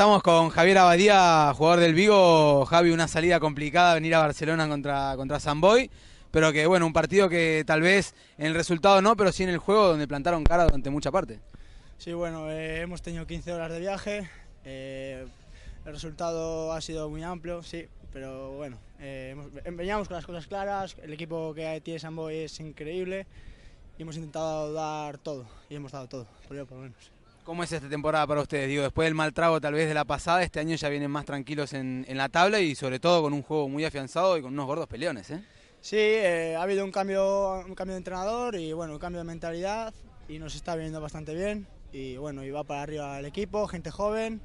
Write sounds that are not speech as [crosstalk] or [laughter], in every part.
Estamos con Javier Abadía, jugador del Vigo. Javi, una salida complicada, venir a Barcelona contra, contra Boy, Pero que, bueno, un partido que tal vez en el resultado no, pero sí en el juego, donde plantaron cara durante mucha parte. Sí, bueno, eh, hemos tenido 15 horas de viaje. Eh, el resultado ha sido muy amplio, sí, pero bueno, empeñamos eh, veníamos con las cosas claras. El equipo que tiene San Boy es increíble y hemos intentado dar todo, y hemos dado todo, por lo menos. ¿Cómo es esta temporada para ustedes? Digo, después del mal trago tal vez de la pasada, este año ya vienen más tranquilos en, la tabla y sobre todo con un juego muy afianzado y con unos gordos peleones, ¿eh? Sí, eh, ha habido un cambio, un cambio de entrenador y bueno, un cambio de mentalidad y nos está viniendo bastante bien y bueno, y va para arriba el equipo, gente joven,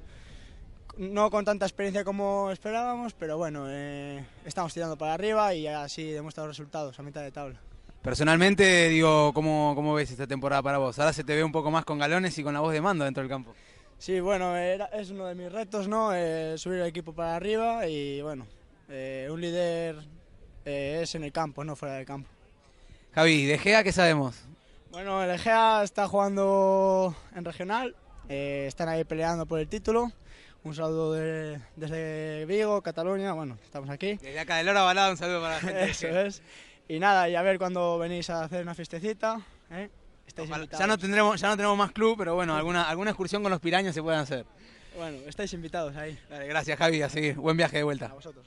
no con tanta experiencia como esperábamos, pero bueno, eh, estamos tirando para arriba y así demuestra los resultados a mitad de tabla. Personalmente, digo, ¿cómo, ¿cómo, ves esta temporada para vos? Ahora se te ve un poco más con galones y con la voz de mando dentro del campo. Sí, bueno, es uno de mis retos, ¿no? Eh, subir el equipo para arriba y, bueno, eh, un líder eh, es en el campo, no fuera del campo. Javi, ¿de Gea qué sabemos? Bueno, el Egea está jugando en regional, están ahí peleando por el título. Un saludo desde Vigo, Cataluña, bueno, estamos aquí. Desde acá de Lora Balada, un saludo para la gente. [laughs] Eso es. Y nada, y a ver cuando venís a hacer una fiestecita. ¿eh? ya, no tendremos, ya no tenemos más club, pero bueno, alguna, alguna excursión con los piraños se pueden hacer. Bueno, estáis invitados ahí. gracias Javi, así, buen viaje de vuelta. A vosotros,